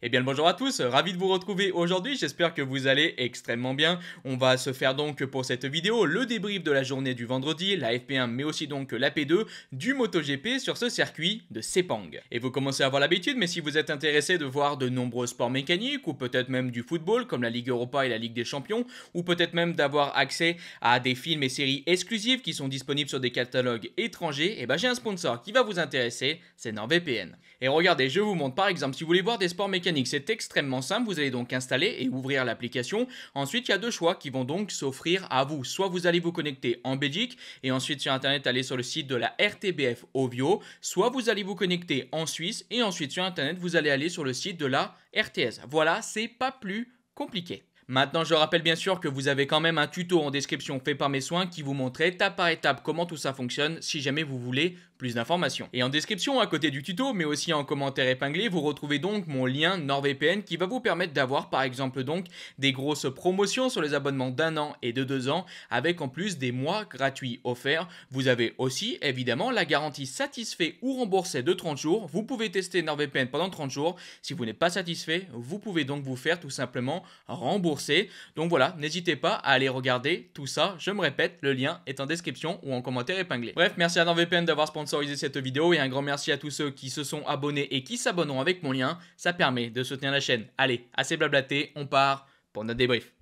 Eh bien bonjour à tous, ravi de vous retrouver aujourd'hui, j'espère que vous allez extrêmement bien. On va se faire donc pour cette vidéo le débrief de la journée du vendredi, la FP1 mais aussi donc la P2 du MotoGP sur ce circuit de Sepang. Et vous commencez à avoir l'habitude mais si vous êtes intéressé de voir de nombreux sports mécaniques ou peut-être même du football comme la Ligue Europa et la Ligue des Champions ou peut-être même d'avoir accès à des films et séries exclusives qui sont disponibles sur des catalogues étrangers, eh ben j'ai un sponsor qui va vous intéresser, c'est NordVPN. Et regardez, je vous montre par exemple si vous voulez voir des sports mécaniques c'est extrêmement simple, vous allez donc installer et ouvrir l'application. Ensuite, il y a deux choix qui vont donc s'offrir à vous. Soit vous allez vous connecter en Belgique et ensuite sur Internet aller sur le site de la RTBF Ovio, soit vous allez vous connecter en Suisse et ensuite sur Internet vous allez aller sur le site de la RTS. Voilà, c'est pas plus compliqué. Maintenant, je rappelle bien sûr que vous avez quand même un tuto en description fait par mes soins qui vous montrait étape par étape comment tout ça fonctionne si jamais vous voulez plus d'informations. Et en description à côté du tuto, mais aussi en commentaire épinglé, vous retrouvez donc mon lien NordVPN qui va vous permettre d'avoir par exemple donc des grosses promotions sur les abonnements d'un an et de deux ans, avec en plus des mois gratuits offerts. Vous avez aussi évidemment la garantie satisfait ou remboursé de 30 jours. Vous pouvez tester NordVPN pendant 30 jours. Si vous n'êtes pas satisfait, vous pouvez donc vous faire tout simplement rembourser. Donc voilà, n'hésitez pas à aller regarder tout ça. Je me répète, le lien est en description ou en commentaire épinglé. Bref, merci à NordVPN d'avoir sponsorisé cette vidéo et un grand merci à tous ceux qui se sont abonnés et qui s'abonneront avec mon lien. Ça permet de soutenir la chaîne. Allez, assez blablaté, on part pour notre débrief.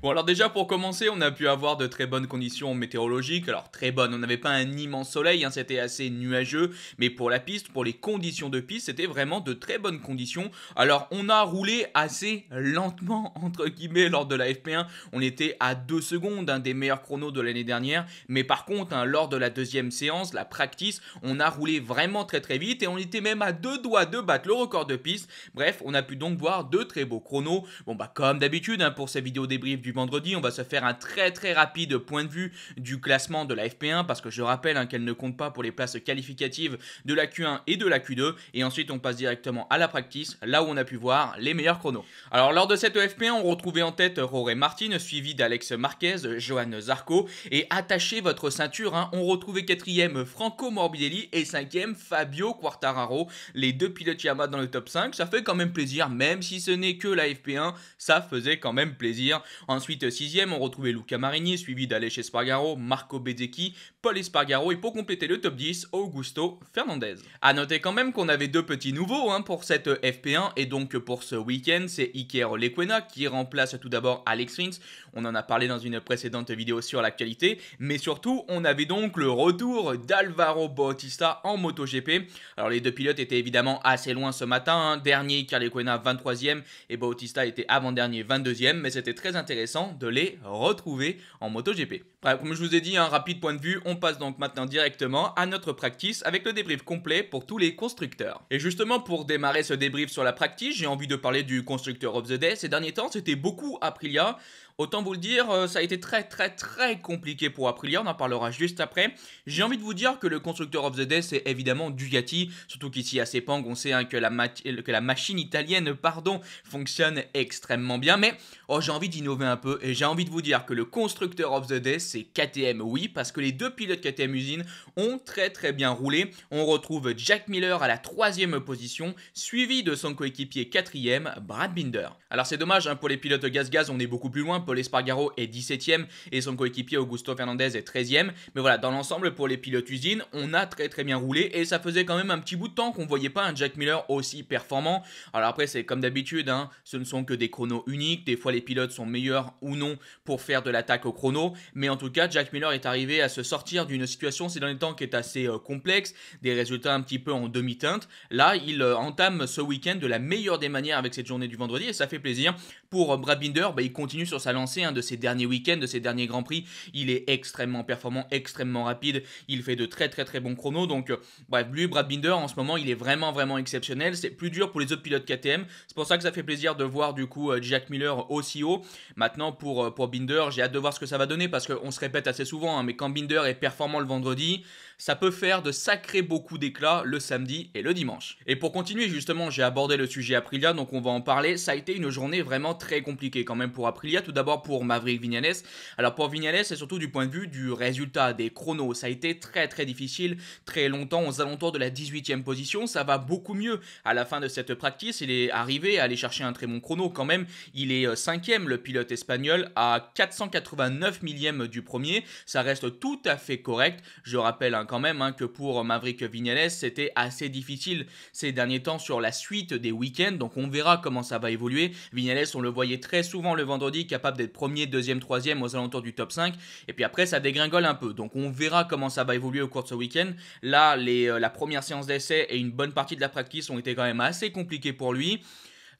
Bon alors déjà pour commencer, on a pu avoir de très bonnes conditions météorologiques. Alors très bonnes, on n'avait pas un immense soleil, hein, c'était assez nuageux, mais pour la piste, pour les conditions de piste, c'était vraiment de très bonnes conditions. Alors on a roulé assez lentement entre guillemets lors de la FP1, on était à 2 secondes un hein, des meilleurs chronos de l'année dernière, mais par contre hein, lors de la deuxième séance, la practice, on a roulé vraiment très très vite et on était même à deux doigts de battre le record de piste. Bref, on a pu donc voir deux très beaux chronos. Bon bah comme d'habitude pour cette vidéos débrief du vendredi. On va se faire un très très rapide point de vue du classement de la FP1 parce que je rappelle hein, qu'elle ne compte pas pour les places qualificatives de la Q1 et de la Q2. Et ensuite, on passe directement à la practice, là où on a pu voir les meilleurs chronos. Alors, lors de cette FP1, on retrouvait en tête Rory Martin, suivi d'Alex Marquez, Johan Zarco. Et attachez votre ceinture, hein, on retrouvait quatrième Franco Morbidelli et cinquième Fabio Quartararo. Les deux pilotes Yamaha dans le top 5, ça fait quand même plaisir, même si ce n'est que la FP1, ça faisait quand même plaisir. Ensuite, sixième, on retrouvait Luca Marini, suivi d'Aleix Espargaro, Marco Bezzecchi, Paul Espargaro et pour compléter le top 10, Augusto Fernandez. A noter quand même qu'on avait deux petits nouveaux hein, pour cette FP1 et donc pour ce week-end, c'est Iker Lequena qui remplace tout d'abord Alex Rins. On en a parlé dans une précédente vidéo sur l'actualité, mais surtout, on avait donc le retour d'Alvaro Bautista en MotoGP. Alors les deux pilotes étaient évidemment assez loin ce matin, hein. dernier Iker Lequena 23e et Bautista était avant-dernier 22e, mais c'était très intéressant de les retrouver en MotoGP comme je vous ai dit, un rapide point de vue, on passe donc maintenant directement à notre practice avec le débrief complet pour tous les constructeurs. Et justement, pour démarrer ce débrief sur la pratique, j'ai envie de parler du constructeur of the day. Ces derniers temps, c'était beaucoup Aprilia. Autant vous le dire, euh, ça a été très très très compliqué pour Aprilia, on en parlera juste après. J'ai envie de vous dire que le constructeur of the day, c'est évidemment Ducati, surtout qu'ici à Sepang, on sait hein, que, la que la machine italienne pardon, fonctionne extrêmement bien, mais oh, j'ai envie d'innover un peu et j'ai envie de vous dire que le constructeur of the day, c'est KTM oui, parce que les deux pilotes KTM usine ont très très bien roulé. On retrouve Jack Miller à la troisième position, suivi de son coéquipier quatrième, Brad Binder. Alors c'est dommage, hein, pour les pilotes gaz-gaz, on est beaucoup plus loin. Paul Espargaro est 17ème et son coéquipier Augusto Fernandez est 13 e Mais voilà, dans l'ensemble, pour les pilotes usine, on a très très bien roulé et ça faisait quand même un petit bout de temps qu'on voyait pas un Jack Miller aussi performant. Alors après, c'est comme d'habitude, hein, ce ne sont que des chronos uniques. Des fois, les pilotes sont meilleurs ou non pour faire de l'attaque au chrono. Mais en tout tout cas, Jack Miller est arrivé à se sortir d'une situation ces derniers temps qui est assez euh, complexe, des résultats un petit peu en demi-teinte. Là, il euh, entame ce week-end de la meilleure des manières avec cette journée du vendredi et ça fait plaisir. Pour Brabinder, bah, il continue sur sa lancée Un hein, de ses derniers week-ends, de ses derniers Grands Prix. Il est extrêmement performant, extrêmement rapide. Il fait de très très très bons chronos. Donc, euh, bref, lui, Binder en ce moment, il est vraiment vraiment exceptionnel. C'est plus dur pour les autres pilotes KTM. C'est pour ça que ça fait plaisir de voir du coup euh, Jack Miller aussi haut. Maintenant, pour, euh, pour Binder, j'ai hâte de voir ce que ça va donner parce qu'on se répète assez souvent. Hein, mais quand Binder est performant le vendredi, ça peut faire de sacrés beaucoup d'éclats le samedi et le dimanche. Et pour continuer, justement, j'ai abordé le sujet Aprilia, donc on va en parler. Ça a été une journée vraiment très compliquée quand même pour Aprilia, tout d'abord pour Maverick Vinales. Alors pour Vinales, c'est surtout du point de vue du résultat des chronos. Ça a été très très difficile, très longtemps, aux alentours de la 18e position. Ça va beaucoup mieux à la fin de cette practice. Il est arrivé à aller chercher un très bon chrono quand même. Il est 5e, euh, le pilote espagnol, à 489 millième du premier. Ça reste tout à fait correct. Je rappelle un même hein, que pour Maverick Vinales, c'était assez difficile ces derniers temps sur la suite des week-ends. Donc on verra comment ça va évoluer. Vinales, on le voyait très souvent le vendredi, capable d'être premier, deuxième, troisième aux alentours du top 5. Et puis après, ça dégringole un peu. Donc on verra comment ça va évoluer au cours de ce week-end. Là, les, euh, la première séance d'essai et une bonne partie de la practice ont été quand même assez compliquées pour lui.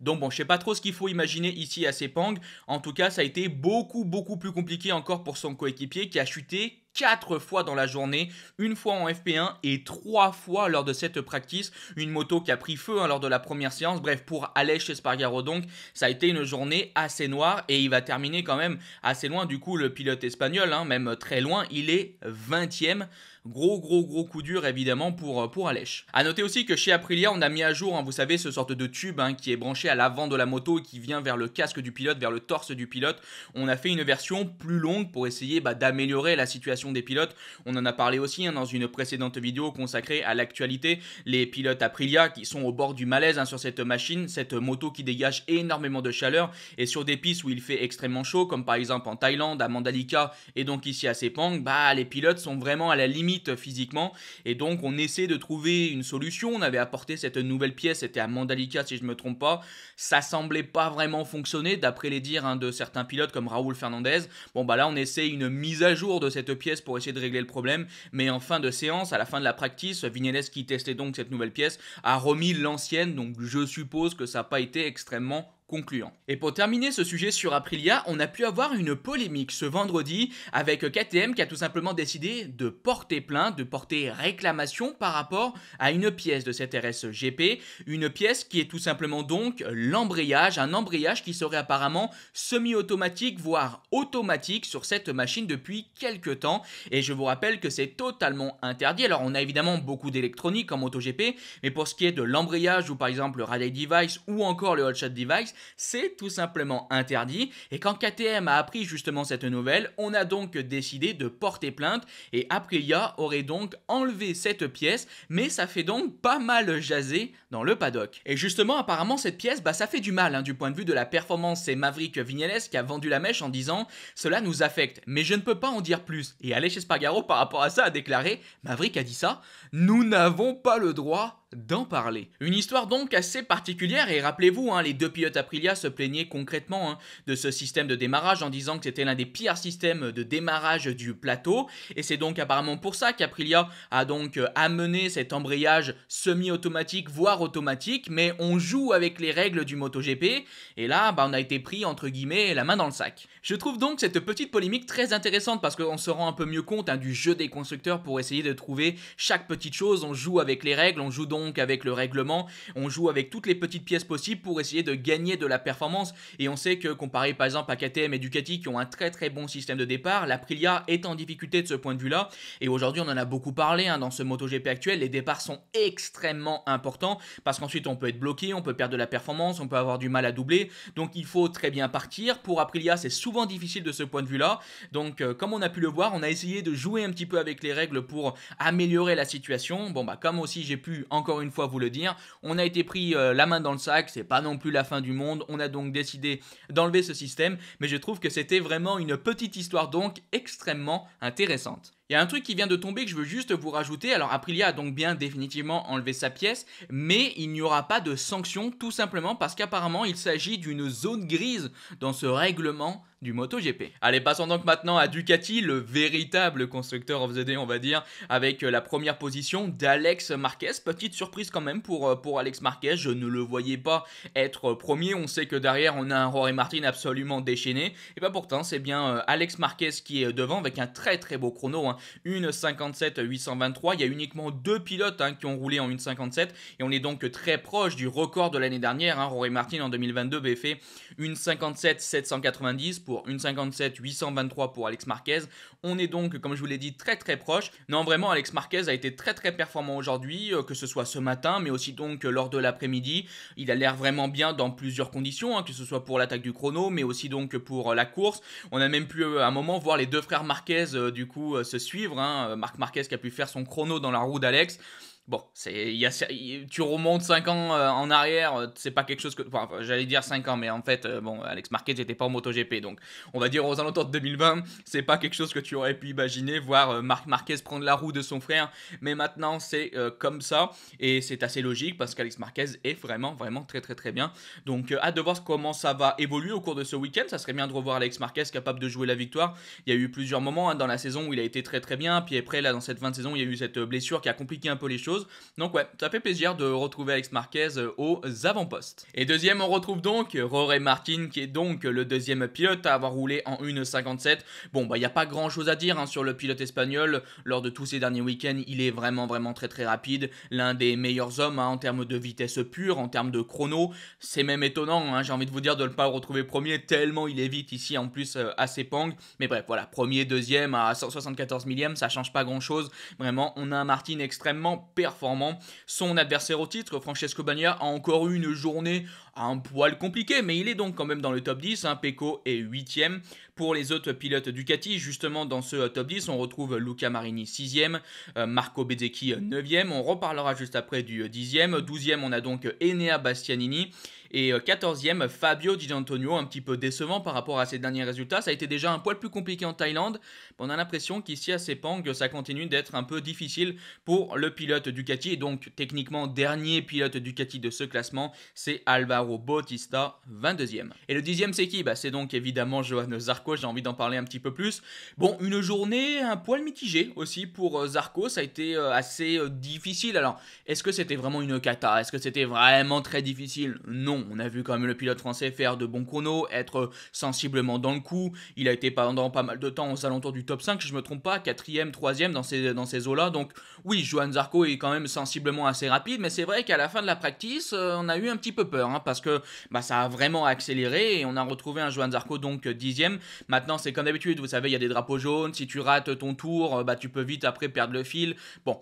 Donc bon, je sais pas trop ce qu'il faut imaginer ici à Sepang. En tout cas, ça a été beaucoup beaucoup plus compliqué encore pour son coéquipier qui a chuté 4 fois dans la journée, une fois en FP1 et 3 fois lors de cette practice. Une moto qui a pris feu hein, lors de la première séance. Bref, pour Alèche Spargaro, donc, ça a été une journée assez noire et il va terminer quand même assez loin du coup le pilote espagnol, hein, même très loin. Il est 20ème. Gros, gros, gros coup dur évidemment pour, euh, pour Alèche. A noter aussi que chez Aprilia, on a mis à jour, hein, vous savez, ce sorte de tube hein, qui est branché à l'avant de la moto et qui vient vers le casque du pilote, vers le torse du pilote. On a fait une version plus longue pour essayer bah, d'améliorer la situation des pilotes. On en a parlé aussi hein, dans une précédente vidéo consacrée à l'actualité. Les pilotes Aprilia qui sont au bord du malaise sur cette machine, cette moto qui dégage énormément de chaleur et sur des pistes où il fait extrêmement chaud, comme par exemple en Thaïlande, à Mandalika et donc ici à Sepang, bah, les pilotes sont vraiment à la limite physiquement. Et donc, on essaie de trouver une solution. On avait apporté cette nouvelle pièce, c'était à Mandalika, si je ne me trompe pas. Ça semblait pas vraiment fonctionner, d'après les dires hein, de certains pilotes comme Raoul Fernandez. Bon, bah là, on essaie une mise à jour de cette pièce pour essayer de régler le problème. Mais en fin de séance, à la fin de la practice, Vinales qui testait donc cette nouvelle pièce a remis l'ancienne. Donc, je suppose que ça n'a pas été extrêmement concluant. Et pour terminer ce sujet sur Aprilia, on a pu avoir une polémique ce vendredi avec KTM qui a tout simplement décidé de porter plainte, de porter réclamation par rapport à une pièce de cette RSGP, une pièce qui est tout simplement donc l'embrayage, un embrayage qui serait apparemment semi-automatique voire automatique sur cette machine depuis quelques temps et je vous rappelle que c'est totalement interdit. Alors on a évidemment beaucoup d'électronique en MotoGP, mais pour ce qui est de l'embrayage ou par exemple le Rally Device ou encore le Hotshot Device, c'est tout simplement interdit. Et quand KTM a appris justement cette nouvelle, on a donc décidé de porter plainte et Aprilia aurait donc enlevé cette pièce, mais ça fait donc pas mal jaser dans le paddock. Et justement, apparemment, cette pièce, bah, ça fait du mal hein, du point de vue de la performance. C'est Maverick Vignales qui a vendu la mèche en disant Cela nous affecte, mais je ne peux pas en dire plus. Et Aleix Espargaro, par rapport à ça, a déclaré Maverick a dit ça, nous n'avons pas le droit d'en parler. Une histoire donc assez particulière et rappelez-vous, hein, les deux pilotes Aprilia se plaignaient concrètement hein, de ce système de démarrage en disant que c'était l'un des pires systèmes de démarrage du plateau et c'est donc apparemment pour ça qu'Aprilia a donc euh, amené cet embrayage semi-automatique voire automatique mais on joue avec les règles du MotoGP et là bah, on a été pris entre guillemets la main dans le sac. Je trouve donc cette petite polémique très intéressante parce qu'on se rend un peu mieux compte hein, du jeu des constructeurs pour essayer de trouver chaque petite chose, on joue avec les règles, on joue donc donc avec le règlement. On joue avec toutes les petites pièces possibles pour essayer de gagner de la performance. Et on sait que comparé par exemple à KTM et Ducati qui ont un très très bon système de départ, l'Aprilia est en difficulté de ce point de vue-là. Et aujourd'hui, on en a beaucoup parlé hein, dans ce MotoGP actuel. Les départs sont extrêmement importants parce qu'ensuite on peut être bloqué, on peut perdre de la performance, on peut avoir du mal à doubler. Donc il faut très bien partir. Pour Aprilia, c'est souvent difficile de ce point de vue-là. Donc euh, comme on a pu le voir, on a essayé de jouer un petit peu avec les règles pour améliorer la situation. Bon bah comme aussi j'ai pu encore une fois vous le dire. On a été pris euh, la main dans le sac, c'est pas non plus la fin du monde. On a donc décidé d'enlever ce système, mais je trouve que c'était vraiment une petite histoire donc extrêmement intéressante. Il y a un truc qui vient de tomber que je veux juste vous rajouter. Alors Aprilia a donc bien définitivement enlevé sa pièce, mais il n'y aura pas de sanction tout simplement parce qu'apparemment il s'agit d'une zone grise dans ce règlement du MotoGP. Allez, passons donc maintenant à Ducati, le véritable constructeur of the day, on va dire, avec euh, la première position d'Alex Marquez. Petite surprise quand même pour, euh, pour Alex Marquez, je ne le voyais pas être euh, premier. On sait que derrière, on a un Rory Martin absolument déchaîné. Et bien pourtant, c'est bien Alex Marquez qui est devant avec un très très beau chrono. Hein, une 57-823. Il y a uniquement deux pilotes hein, qui ont roulé en 1,57 et on est donc très proche du record de l'année dernière. Hein. Rory Martin en 2022 avait fait une 57-790 pour une 57-823 pour Alex Marquez. On est donc, comme je vous l'ai dit, très très proche. Non, vraiment, Alex Marquez a été très très performant aujourd'hui, euh, que ce soit ce matin, mais aussi donc euh, lors de l'après-midi. Il a l'air vraiment bien dans plusieurs conditions, hein, que ce soit pour l'attaque du chrono, mais aussi donc pour euh, la course. On a même pu à un moment voir les deux frères Marquez du coup se suivre. Hein, euh, Marc Marquez qui a pu faire son chrono dans la roue d'Alex. Bon, y a, tu remontes 5 ans euh, en arrière, euh, c'est pas quelque chose que. Enfin, j'allais dire 5 ans, mais en fait, euh, bon, Alex Marquez n'était pas en MotoGP, donc on va dire aux alentours de 2020, c'est pas quelque chose que tu aurais pu imaginer, voir Marc Marquez prendre la roue de son frère, mais maintenant c'est comme ça, et c'est assez logique parce qu'Alex Marquez est vraiment, vraiment très, très, très bien. Donc, hâte de voir comment ça va évoluer au cours de ce week-end, ça serait bien de revoir Alex Marquez capable de jouer la victoire. Il y a eu plusieurs moments hein, dans la saison où il a été très, très bien, puis après, là, dans cette fin de saison, il y a eu cette blessure qui a compliqué un peu les choses. Donc ouais, ça fait plaisir de retrouver Alex Marquez euh, aux avant-postes. Et deuxième, on retrouve donc Rory Martin qui est donc le deuxième pilote à avoir roulé en 1.57. Bon bah il n'y a pas grand chose à dire hein, sur le pilote espagnol. Lors de tous ces derniers week-ends, il est vraiment vraiment très très rapide. L'un des meilleurs hommes hein, en termes de vitesse pure, en termes de chrono. C'est même étonnant, hein, j'ai envie de vous dire de ne pas retrouver premier tellement il est vite ici en plus assez euh, à Sepang. Mais bref, voilà, premier, deuxième à 174 millième, ça change pas grand chose. Vraiment, on a un Martin extrêmement performant. Son adversaire au titre, Francesco Bagna, a encore eu une journée un poil compliqué, mais il est donc quand même dans le top 10. Hein. Pecco est 8 e Pour les autres pilotes Ducati, justement dans ce top 10, on retrouve Luca Marini 6 e euh, Marco Bezzecchi 9 e On reparlera juste après du 10 e 12 e on a donc Enea Bastianini. Et 14e, euh, Fabio Di Antonio, un petit peu décevant par rapport à ses derniers résultats. Ça a été déjà un poil plus compliqué en Thaïlande. On a l'impression qu'ici à Sepang, ça continue d'être un peu difficile pour le pilote Ducati. Et donc, techniquement, dernier pilote Ducati de ce classement, c'est Alvaro Bautista, 22e. Et le 10e, c'est qui bah, C'est donc évidemment Johan Zarco. J'ai envie d'en parler un petit peu plus. Bon, une journée un poil mitigée aussi pour euh, Zarco. Ça a été euh, assez difficile. Alors, est-ce que c'était vraiment une cata Est-ce que c'était vraiment très difficile Non on a vu quand même le pilote français faire de bons chronos, être sensiblement dans le coup. Il a été pendant pas mal de temps aux alentours du top 5, si je me trompe pas, 4ème, 3ème dans ces, dans ces eaux-là. Donc oui, Johan Zarco est quand même sensiblement assez rapide, mais c'est vrai qu'à la fin de la practice, euh, on a eu un petit peu peur, hein, parce que bah, ça a vraiment accéléré et on a retrouvé un Johan Zarco donc 10ème. Maintenant, c'est comme d'habitude, vous savez, il y a des drapeaux jaunes, si tu rates ton tour, euh, bah, tu peux vite après perdre le fil. Bon,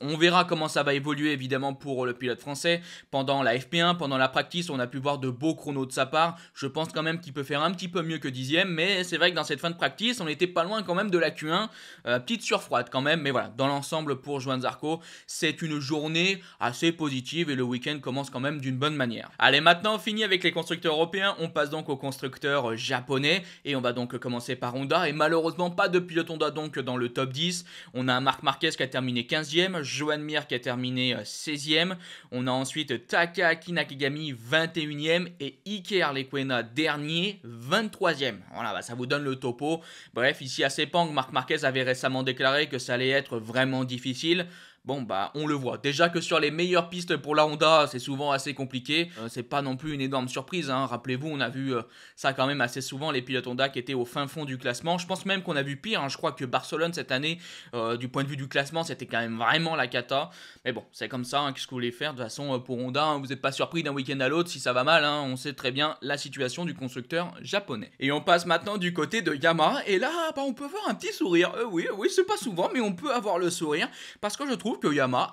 on verra comment ça va évoluer évidemment pour le pilote français. Pendant la FP1, pendant la practice, on a pu voir de beaux chronos de sa part. Je pense quand même qu'il peut faire un petit peu mieux que dixième, mais c'est vrai que dans cette fin de practice, on n'était pas loin quand même de la Q1. Euh, petite surfroide quand même, mais voilà, dans l'ensemble pour Joan Zarco, c'est une journée assez positive et le week-end commence quand même d'une bonne manière. Allez, maintenant fini avec les constructeurs européens, on passe donc aux constructeurs japonais et on va donc commencer par Honda et malheureusement pas de pilote Honda donc dans le top 10. On a Marc Marquez qui a terminé 15 Joan Mir qui a terminé 16e. Euh, On a ensuite Taka Nakagami 21e et Iker Lequena dernier 23e. Voilà, bah, ça vous donne le topo. Bref, ici à Sepang, Marc Marquez avait récemment déclaré que ça allait être vraiment difficile. Bon bah on le voit, déjà que sur les meilleures pistes pour la Honda c'est souvent assez compliqué, euh, c'est pas non plus une énorme surprise, hein. rappelez-vous on a vu euh, ça quand même assez souvent les pilotes Honda qui étaient au fin fond du classement, je pense même qu'on a vu pire, hein. je crois que Barcelone cette année euh, du point de vue du classement c'était quand même vraiment la cata, mais bon c'est comme ça, hein. qu'est-ce que vous voulez faire, de toute façon pour Honda vous n'êtes pas surpris d'un week-end à l'autre si ça va mal, on sait très bien la situation du constructeur japonais. Et on passe maintenant du côté de Yamaha et là bah, on peut voir un petit sourire, oui oui c'est pas souvent mais on peut avoir le sourire parce que je trouve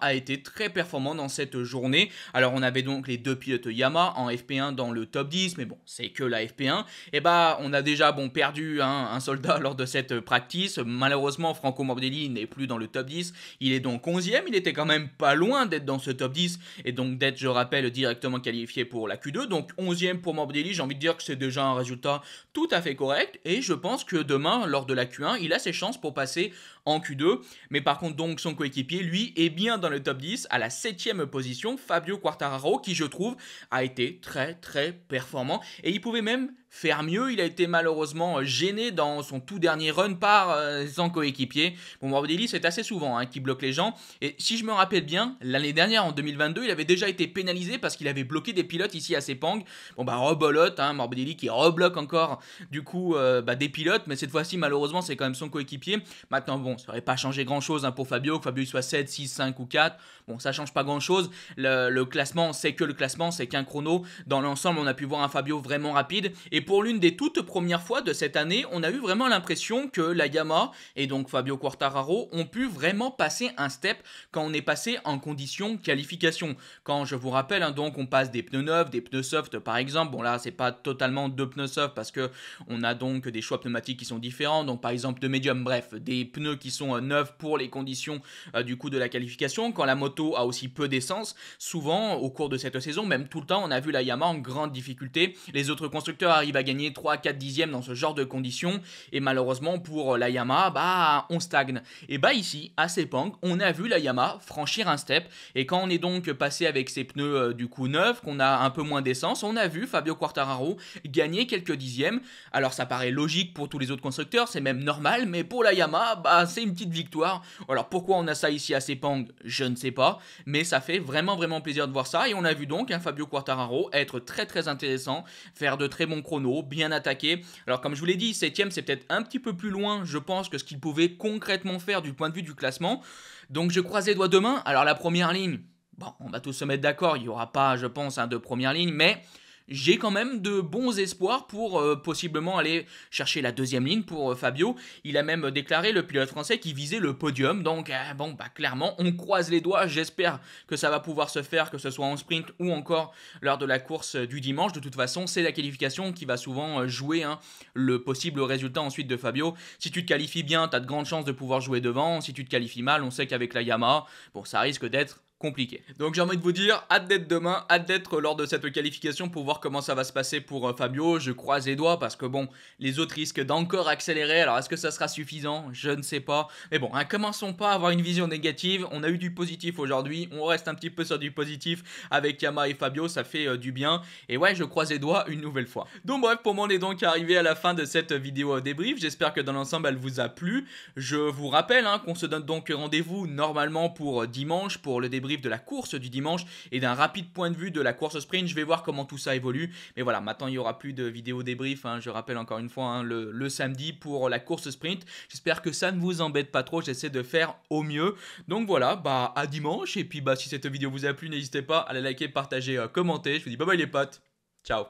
a été très performant dans cette journée. Alors on avait donc les deux pilotes Yama en FP1 dans le top 10, mais bon, c'est que la FP1. Et eh bah on a déjà bon perdu hein, un soldat lors de cette practice. Malheureusement, Franco Mordeli n'est plus dans le top 10. Il est donc 11e, il était quand même pas loin d'être dans ce top 10 et donc d'être, je rappelle, directement qualifié pour la Q2. Donc 11e pour Morbidelli, j'ai envie de dire que c'est déjà un résultat tout à fait correct et je pense que demain, lors de la Q1, il a ses chances pour passer en Q2. Mais par contre, donc, son coéquipier, lui, est bien dans le top 10 à la 7 position, Fabio Quartararo, qui, je trouve, a été très, très performant. Et il pouvait même faire mieux. Il a été malheureusement euh, gêné dans son tout dernier run par euh, son coéquipier. Bon, Morbidelli, c'est assez souvent hein, qui bloque les gens. Et si je me rappelle bien, l'année dernière, en 2022, il avait déjà été pénalisé parce qu'il avait bloqué des pilotes ici à Sepang. Bon, bah, rebolote, hein, Morbidelli qui rebloque encore, du coup, euh, bah, des pilotes. Mais cette fois-ci, malheureusement, c'est quand même son coéquipier. Maintenant, bon, ça n'aurait pas changé grand-chose hein, pour Fabio, que Fabio soit 7, 6, 5 ou 4. Bon, ça change pas grand-chose. Le, classement, c'est que le classement, c'est qu'un chrono. Dans l'ensemble, on a pu voir un Fabio vraiment rapide. Et pour l'une des toutes premières fois de cette année, on a eu vraiment l'impression que la Yamaha et donc Fabio Quartararo ont pu vraiment passer un step quand on est passé en condition qualification. Quand je vous rappelle, hein, donc on passe des pneus neufs, des pneus soft par exemple. Bon là, c'est pas totalement deux pneus soft parce que on a donc des choix pneumatiques qui sont différents. Donc par exemple de médium, bref, des pneus qui sont euh, neufs pour les conditions euh, du coup de la qualification. Quand la moto a aussi peu d'essence, souvent au cours de cette saison, même tout le temps, on a vu la Yamaha en grande difficulté. Les autres constructeurs arrivent à gagner 3-4 dixièmes dans ce genre de conditions et malheureusement pour euh, la Yamaha, bah on stagne. Et bah ici, à Sepang, on a vu la Yamaha franchir un step et quand on est donc passé avec ses pneus du coup neufs, qu'on a un peu moins d'essence, on a vu Fabio Quartararo gagner quelques dixièmes. Alors ça paraît logique pour tous les autres constructeurs, c'est même normal, mais pour la Yamaha, bah c'est une petite victoire. Alors pourquoi on a ça ici à Sepang, je ne sais pas, mais ça fait vraiment vraiment plaisir de voir ça. Et on a vu donc un hein, Fabio Quartararo être très très intéressant, faire de très bons chronos, bien attaqué, Alors comme je vous l'ai dit, 7ème c'est peut-être un petit peu plus loin, je pense, que ce qu'il pouvait concrètement faire du point de vue du classement. Donc je croise les doigts demain. Alors la première ligne, bon, on va tous se mettre d'accord, il n'y aura pas, je pense, un hein, de première ligne, mais j'ai quand même de bons espoirs pour euh, possiblement aller chercher la deuxième ligne pour euh, Fabio. Il a même déclaré, le pilote français, qui visait le podium. Donc, euh, bon, bah clairement, on croise les doigts. J'espère que ça va pouvoir se faire, que ce soit en sprint ou encore lors de la course du dimanche. De toute façon, c'est la qualification qui va souvent jouer hein, le possible résultat ensuite de Fabio. Si tu te qualifies bien, tu as de grandes chances de pouvoir jouer devant. Si tu te qualifies mal, on sait qu'avec la Yamaha, bon, ça risque d'être compliqué. Donc j'ai envie de vous dire, hâte d'être demain, hâte d'être lors de cette qualification pour voir comment ça va se passer pour euh, Fabio. Je croise les doigts parce que bon, les autres risquent d'encore accélérer. Alors est-ce que ça sera suffisant Je ne sais pas. Mais bon, hein, commençons pas à avoir une vision négative. On a eu du positif aujourd'hui. On reste un petit peu sur du positif avec Yama et Fabio. Ça fait euh, du bien. Et ouais, je croise les doigts une nouvelle fois. Donc bref, pour moi, on est donc arrivé à la fin de cette vidéo euh, débrief. J'espère que dans l'ensemble, elle vous a plu. Je vous rappelle hein, qu'on se donne donc rendez-vous normalement pour dimanche pour le débrief de la course du dimanche et d'un rapide point de vue de la course sprint. Je vais voir comment tout ça évolue. Mais voilà, maintenant il n'y aura plus de vidéo débrief. Hein, je rappelle encore une fois hein, le, samedi pour la course sprint. J'espère que ça ne vous embête pas trop. J'essaie de faire au mieux. Donc voilà, bah à dimanche. Et puis bah si cette vidéo vous a plu, n'hésitez pas à la liker, partager, euh, commenter. Je vous dis bye bye les potes. Ciao